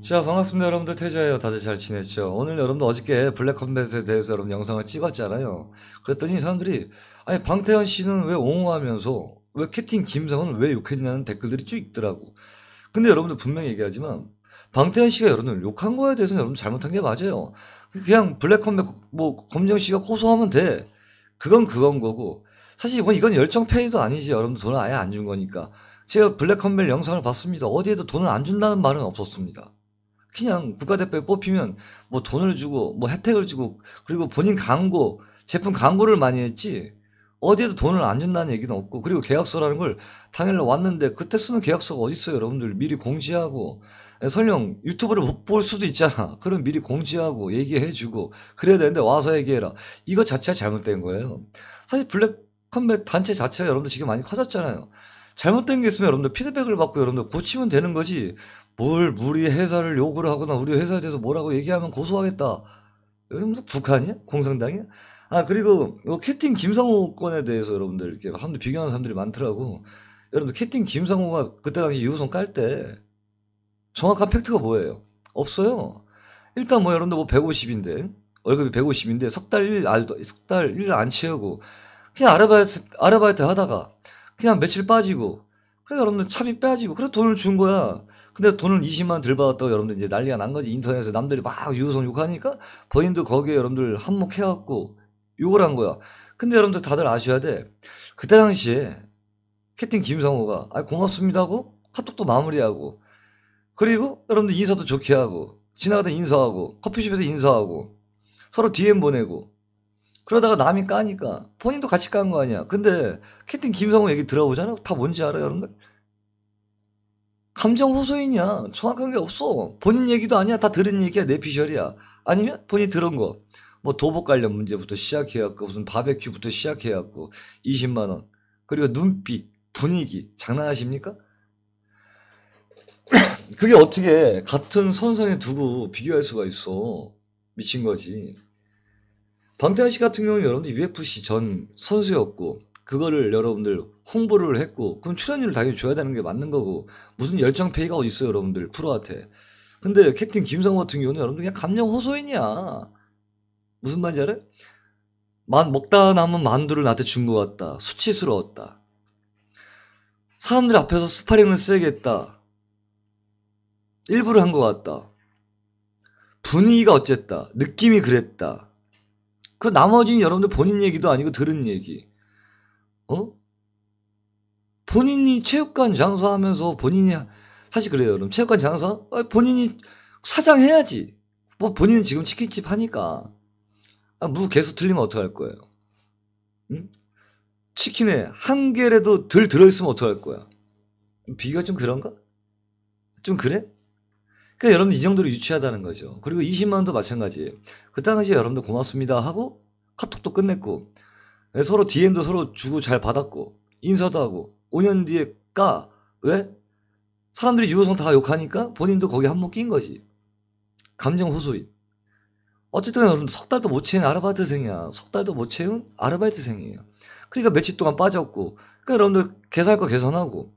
자 반갑습니다 여러분들 태자예요 다들 잘 지냈죠 오늘 여러분들 어저께 블랙컴뱃에 대해서 여러분 영상을 찍었잖아요 그랬더니 사람들이 아니 방태현 씨는 왜 옹호하면서 왜 캡틴 김상훈을 왜 욕했냐는 댓글들이 쭉 있더라고 근데 여러분들 분명히 얘기하지만 방태현 씨가 여러분들 욕한 거에 대해서는 여러분 잘못한 게 맞아요 그냥 블랙컴뱃 뭐 검정 씨가 호소하면 돼 그건 그건 거고 사실 뭐 이건 열정 페이도 아니지. 여러분 돈을 아예 안 준 거니까. 제가 블랙컴벨 영상을 봤습니다. 어디에도 돈을 안 준다는 말은 없었습니다. 그냥 국가대표에 뽑히면 뭐 돈을 주고 뭐 혜택을 주고 그리고 본인 광고, 제품 광고를 많이 했지. 어디에도 돈을 안 준다는 얘기는 없고 그리고 계약서라는 걸 당일날 왔는데 그때 쓰는 계약서가 어디 있어요 여러분들 미리 공지하고 설령 유튜브를 못 볼 수도 있잖아 그럼 미리 공지하고 얘기해주고 그래야 되는데 와서 얘기해라 이거 자체가 잘못된 거예요 사실 블랙 컴백 단체 자체가 여러분들 지금 많이 커졌잖아요. 잘못된 게 있으면 여러분들 피드백을 받고 여러분들 고치면 되는 거지 뭘 우리 회사를 욕을 하거나 우리 회사에 대해서 뭐라고 얘기하면 고소하겠다. 여기 무슨 북한이야? 공산당이야? 아 그리고 뭐 캐팅 김상호 건에 대해서 여러분들 이렇게 사람들 비교하는 사람들이 많더라고. 여러분들 캐팅 김상호가 그때 당시 유우성 깔 때 정확한 팩트가 뭐예요? 없어요. 일단 뭐 여러분들 뭐 150인데 월급이 150인데 석달 일, 석달 일안 채우고 그냥 아르바이트, 아르바이트 하다가 그냥 며칠 빠지고 그래 그러니까 여러분들 차비 빼지고 그래 돈을 준 거야. 근데 돈을 20만 들 받았다고 여러분들 이제 난리가 난 거지 인터넷에서 남들이 막 유우성 욕하니까 본인도 거기에 여러분들 한몫해갖고 욕을 한 거야. 근데 여러분들 다들 아셔야 돼. 그때 당시에 캐팅 김성호가아 고맙습니다 하고 카톡도 마무리하고 그리고 여러분들 인사도 좋게 하고 지나가다 인사하고 커피숍에서 인사하고 서로 DM 보내고 그러다가 남이 까니까 본인도 같이 깐 거 아니야. 근데 캐틴 김성호 얘기 들어보잖아. 다 뭔지 알아, 여러분들? 감정 호소인이야 정확한 게 없어. 본인 얘기도 아니야. 다 들은 얘기야. 내피셜이야 아니면 본인이 들은 거. 뭐 도복 관련 문제부터 시작해갖고 무슨 바베큐부터 시작해갖고 20만 원. 그리고 눈빛, 분위기 장난하십니까? 그게 어떻게 같은 선상에 두고 비교할 수가 있어. 미친 거지. 방태현 씨 같은 경우는 여러분들 UFC 전 선수였고 그거를 여러분들 홍보를 했고 그럼 출연료를 당연히 줘야 되는 게 맞는 거고 무슨 열정 페이가 어디 있어요 여러분들 프로한테 근데 캡틴 김성호 같은 경우는 여러분들 그냥 감정 호소인이야 무슨 말인지 알아요? 만 먹다 남은 만두를 나한테 준 것 같다 수치스러웠다 사람들 앞에서 스파링을 세게 했다 일부러 한 것 같다 분위기가 어쨌다 느낌이 그랬다 그 나머지는 여러분들 본인 얘기도 아니고 들은 얘기. 어? 본인이 체육관 장사하면서 본인이 사실 그래요, 여러분. 체육관 장사 아, 본인이 사장 해야지. 뭐 본인은 지금 치킨집 하니까 아, 무 계속 틀리면 어떡할 거예요? 응? 치킨에 한 개라도 덜 들어있으면 어떡할 거야? 비교가 좀 그런가? 좀 그래? 그러니까 여러분들 이 정도로 유치하다는 거죠. 그리고 20만 원도 마찬가지예요. 그 당시에 여러분들 고맙습니다 하고 카톡도 끝냈고 예, 서로 DM도 서로 주고 잘 받았고 인사도 하고 5년 뒤에 까 왜? 사람들이 유효성 다 욕하니까 본인도 거기 한몫 낀 거지. 감정 호소인. 어쨌든 여러분 석 달도 못 채운 아르바이트생이야. 석 달도 못 채운 아르바이트생이에요. 그러니까 며칠 동안 빠졌고, 그러니까 여러분들 계산할 거 계산하고,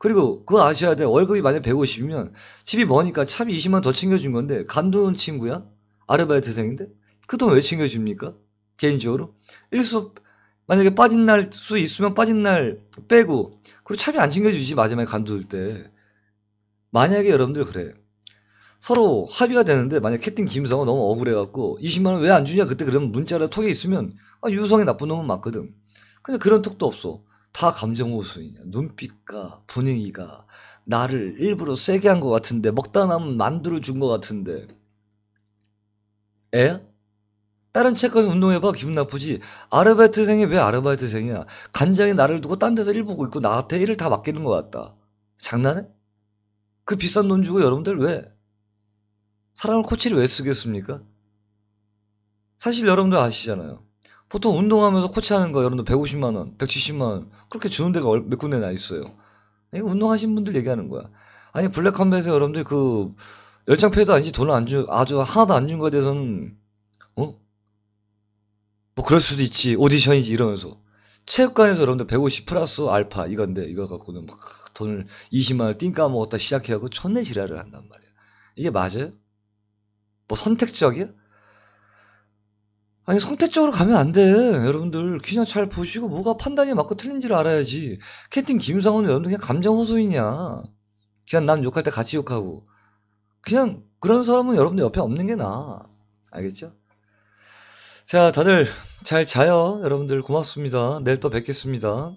그리고 그 아셔야 돼. 월급이 만약 150이면 집이 머니까 차비 20만 더 챙겨준 건데 간돈 친구야? 아르바이트생인데? 그 돈 왜 챙겨줍니까? 개인적으로? 일수 만약에 빠진 날 수 있으면 빠진 날 빼고 그리고 차비 안 챙겨주지 마지막에 간둘 때 만약에 여러분들 그래 서로 합의가 되는데 만약 캐팅 김성호 너무 억울해갖고 20만 원 왜 안 주냐 그때 그러면 문자를 톡에 있으면 아, 유성이 나쁜 놈은 맞거든. 근데 그런 톡도 없어. 다 감정 호소이냐. 눈빛과 분위기가 나를 일부러 세게 한 것 같은데 먹다 남은 만두를 준 것 같은데. 에? 다른 책 가서 운동해봐 기분 나쁘지 아르바이트생이 왜 아르바이트생이야 간장이 나를 두고 딴 데서 일 보고 있고 나한테 일을 다 맡기는 것 같다 장난해? 그 비싼 돈 주고 여러분들 왜? 사람을 코치를 왜 쓰겠습니까? 사실 여러분들 아시잖아요 보통 운동하면서 코치하는 거 여러분들 150만 원, 170만 원 그렇게 주는 데가 몇 군데나 있어요. 이거 운동하신 분들 얘기하는 거야. 아니 블랙컴뱃에서 여러분들 그 열장패도 아니지 돈을 안 주, 아주 하나도 안 준 거에 대해서는 어? 뭐 그럴 수도 있지 오디션이지 이러면서 체육관에서 여러분들 150 플러스 알파 이건데 이거 갖고는 막 돈을 20만 원 띵까 먹었다 시작해갖고 천내 지랄을 한단 말이야. 이게 맞아요? 뭐 선택적이야? 아니 성태적으로 가면 안 돼. 여러분들 그냥 잘 보시고 뭐가 판단이 맞고 틀린지를 알아야지. 캔팅 김상훈 여러분들 그냥 감정 호소이냐. 그냥 남 욕할 때 같이 욕하고. 그냥 그런 사람은 여러분들 옆에 없는 게 나아. 알겠죠? 자, 다들 잘 자요. 여러분들 고맙습니다. 내일 또 뵙겠습니다.